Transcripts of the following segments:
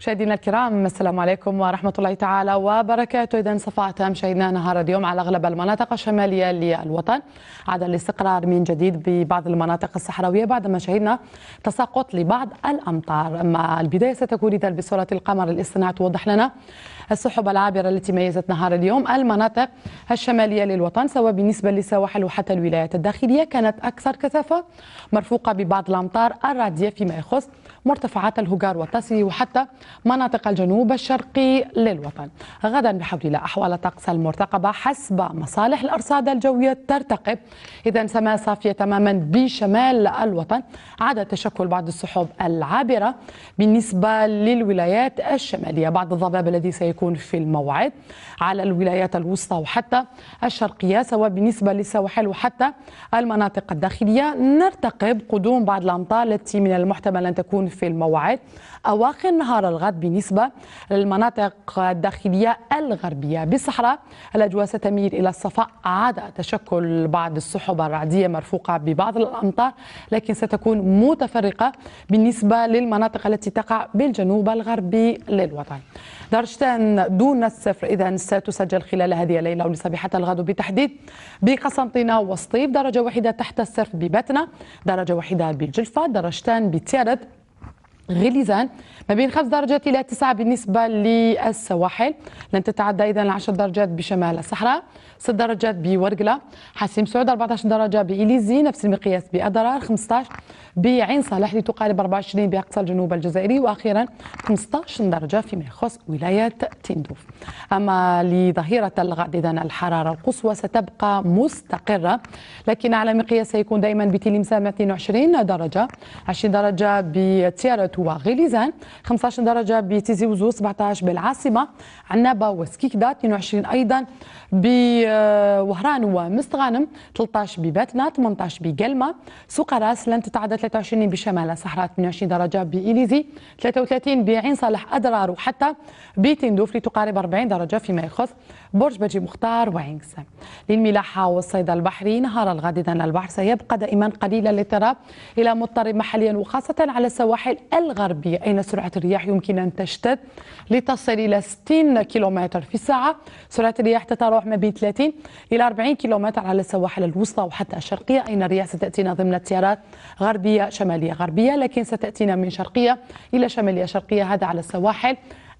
مشاهدينا الكرام السلام عليكم ورحمة الله تعالى وبركاته إذا تام مشاهدينا نهار اليوم على أغلب المناطق الشمالية للوطن عاد الاستقرار من جديد ببعض المناطق الصحراوية بعدما شهدنا تساقط لبعض الأمطار أما البداية ستكون إذا بصورة القمر الاصطناعي توضح لنا السحب العابرة التي ميزت نهار اليوم المناطق الشمالية للوطن سواء بالنسبة للسواحل وحتى الولايات الداخلية كانت أكثر كثافة مرفوقة ببعض الأمطار الرادية فيما يخص مرتفعات الهجار والتصي وحتى مناطق الجنوب الشرقي للوطن غدا بحول الله أحوال الطقس المرتقبة حسب مصالح الأرصاد الجوية ترتقب إذا سماء صافية تماما بشمال الوطن عاد تشكل بعض السحب العابرة بالنسبة للولايات الشمالية بعض الضباب الذي سيكون يكون في الموعد على الولايات الوسطى وحتى الشرقية سواء بالنسبة للسواحل وحتى المناطق الداخلية نرتقب قدوم بعض الأمطار التي من المحتمل أن تكون في الموعد أواخر نهار الغد بالنسبة للمناطق الداخلية الغربية بالصحراء الأجواء ستميل إلى الصفاء عاد تشكل بعض السحب الرعدية مرفوقة ببعض الأمطار لكن ستكون متفرقة بالنسبة للمناطق التي تقع بالجنوب الغربي للوطن دارشتان دون الصفر إذا ستسجل خلال هذه الليلة ولصبيحة الغد بالتحديد بقسنطينة وسطيف درجة واحدة تحت الصفر ببتنا درجة واحدة بالجلفه درجتان بتيرت غليزان ما بين 5 درجات إلى 9 بالنسبة للسواحل لن تتعدى إذا 10 درجات بشمال الصحراء 6 درجات بورقلة حسيم سعود 14 درجة بإليزي نفس المقياس بأدرار 15 بعين صالح لتقارب 24 بأقصى الجنوب الجزائري وأخيرا 15 درجة فيما يخص ولاية تندوف أما لظهيرة الغد إذا الحرارة القصوى ستبقى مستقرة لكن على مقياس سيكون دائما بتلمسة 22 درجة 20 درجة بتيارة وغليزان 15 درجة بتيزي وزو 17 بالعاصمة عنابة وسكيكدا 22 أيضا بوهران آه، ومستغانم 13 بباتنا 18 بقلمة سوق راس لن تتعدى 23 بشمال صحراء 28 درجة بإليزي 33 بعين صالح أدرار وحتى بتندوف لتقارب 40 درجة فيما يخص برج بجي مختار وعينكس للملاحة والصيد البحري نهار الغد إذا البحر سيبقى دائما قليل الاضطراب إلى مضطرب محليا وخاصة على السواحل الغربية أين سرعة الرياح يمكن أن تشتد لتصل إلى 60 كيلومتر في الساعة سرعة الرياح تتراوح ما بين 30 إلى 40 كيلومتر على السواحل الوسطى وحتى الشرقية أين الرياح ستأتينا ضمن التيارات غربية شمالية غربية لكن ستأتينا من شرقية إلى شمالية شرقية هذا على السواحل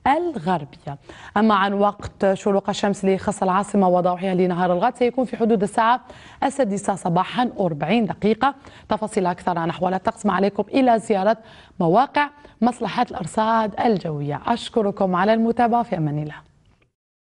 الغربية أما عن وقت شروق الشمس لخص العاصمة وضوحها لنهار الغد سيكون في حدود الساعة السادسة صباحا 40 دقيقة تفاصيل أكثر عن أحوال الطقس ما عليكم إلى زيارة مواقع مصلحة الأرصاد الجوية أشكركم على المتابعة في أمان الله